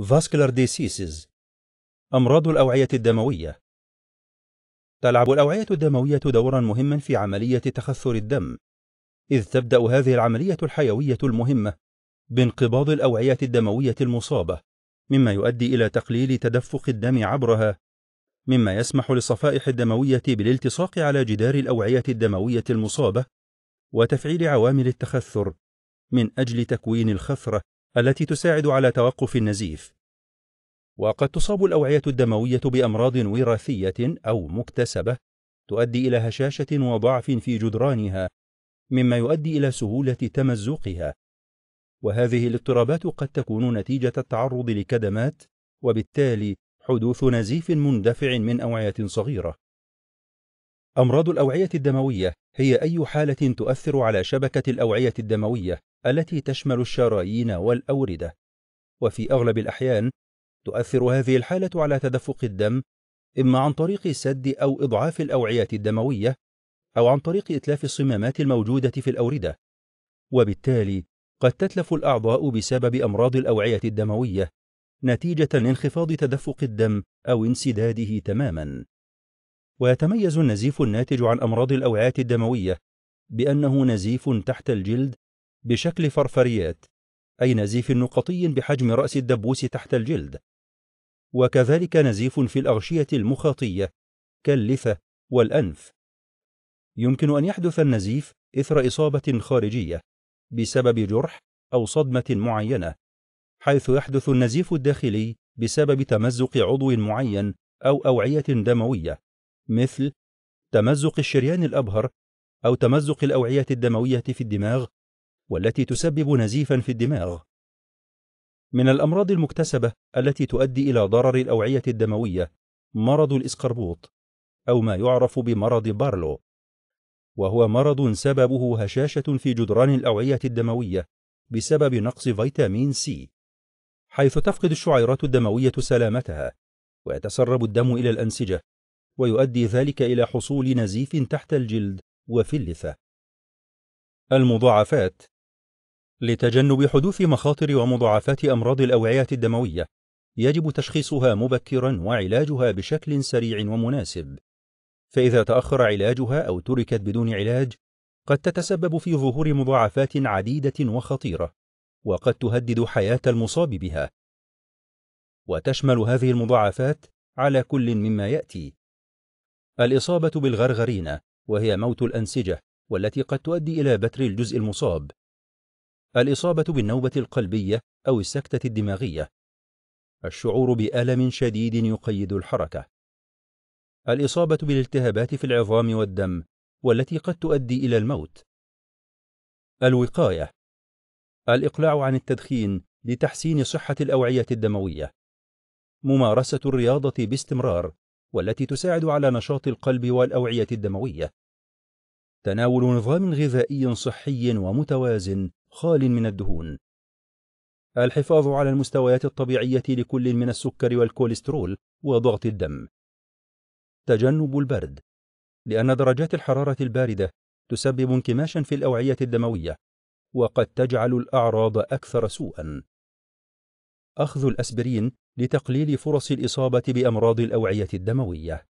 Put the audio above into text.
vascular diseases أمراض الأوعية الدموية تلعب الأوعية الدموية دورا مهما في عملية تخثر الدم إذ تبدأ هذه العملية الحيوية المهمة بانقباض الأوعية الدموية المصابة مما يؤدي إلى تقليل تدفق الدم عبرها مما يسمح للصفائح الدموية بالالتصاق على جدار الأوعية الدموية المصابة وتفعيل عوامل التخثر من أجل تكوين الخثرة التي تساعد على توقف النزيف وقد تصاب الأوعية الدموية بأمراض وراثية أو مكتسبة تؤدي إلى هشاشة وضعف في جدرانها مما يؤدي إلى سهولة تمزقها وهذه الاضطرابات قد تكون نتيجة التعرض لكدمات وبالتالي حدوث نزيف مندفع من أوعية صغيرة أمراض الأوعية الدموية هي أي حالة تؤثر على شبكة الأوعية الدموية التي تشمل الشرايين والأوردة وفي أغلب الأحيان تؤثر هذه الحالة على تدفق الدم إما عن طريق سد أو إضعاف الأوعية الدموية أو عن طريق إتلاف الصمامات الموجودة في الأوردة وبالتالي قد تتلف الأعضاء بسبب أمراض الأوعية الدموية نتيجة لانخفاض تدفق الدم أو انسداده تماماً ويتميز النزيف الناتج عن أمراض الأوعية الدموية بأنه نزيف تحت الجلد بشكل فرفريات أي نزيف نقطي بحجم رأس الدبوس تحت الجلد وكذلك نزيف في الأغشية المخاطية كاللثة والأنف يمكن أن يحدث النزيف إثر إصابة خارجية بسبب جرح أو صدمة معينة حيث يحدث النزيف الداخلي بسبب تمزق عضو معين أو أوعية دموية مثل تمزق الشريان الأبهر أو تمزق الأوعية الدموية في الدماغ والتي تسبب نزيفا في الدماغ. من الأمراض المكتسبة التي تؤدي إلى ضرر الأوعية الدموية مرض الإسقربوط أو ما يعرف بمرض بارلو وهو مرض سببه هشاشة في جدران الأوعية الدموية بسبب نقص فيتامين سي حيث تفقد الشعيرات الدموية سلامتها ويتسرب الدم إلى الأنسجة ويؤدي ذلك إلى حصول نزيف تحت الجلد وفي اللثة. المضاعفات لتجنب حدوث مخاطر ومضاعفات أمراض الأوعية الدموية، يجب تشخيصها مبكرا وعلاجها بشكل سريع ومناسب. فإذا تأخر علاجها أو تركت بدون علاج، قد تتسبب في ظهور مضاعفات عديدة وخطيرة، وقد تهدد حياة المصاب بها. وتشمل هذه المضاعفات على كل مما يأتي: الإصابة بالغرغرينة وهي موت الأنسجة والتي قد تؤدي إلى بتر الجزء المصاب الإصابة بالنوبة القلبية أو السكتة الدماغية الشعور بألم شديد يقيد الحركة الإصابة بالالتهابات في العظام والدم والتي قد تؤدي إلى الموت الوقاية الإقلاع عن التدخين لتحسين صحة الأوعية الدموية ممارسة الرياضة باستمرار والتي تساعد على نشاط القلب والأوعية الدموية تناول نظام غذائي صحي ومتوازن خال من الدهون الحفاظ على المستويات الطبيعية لكل من السكر والكوليسترول وضغط الدم تجنب البرد لأن درجات الحرارة الباردة تسبب انكماشا في الأوعية الدموية وقد تجعل الأعراض أكثر سوءا أخذ الأسبرين لتقليل فرص الإصابة بأمراض الأوعية الدموية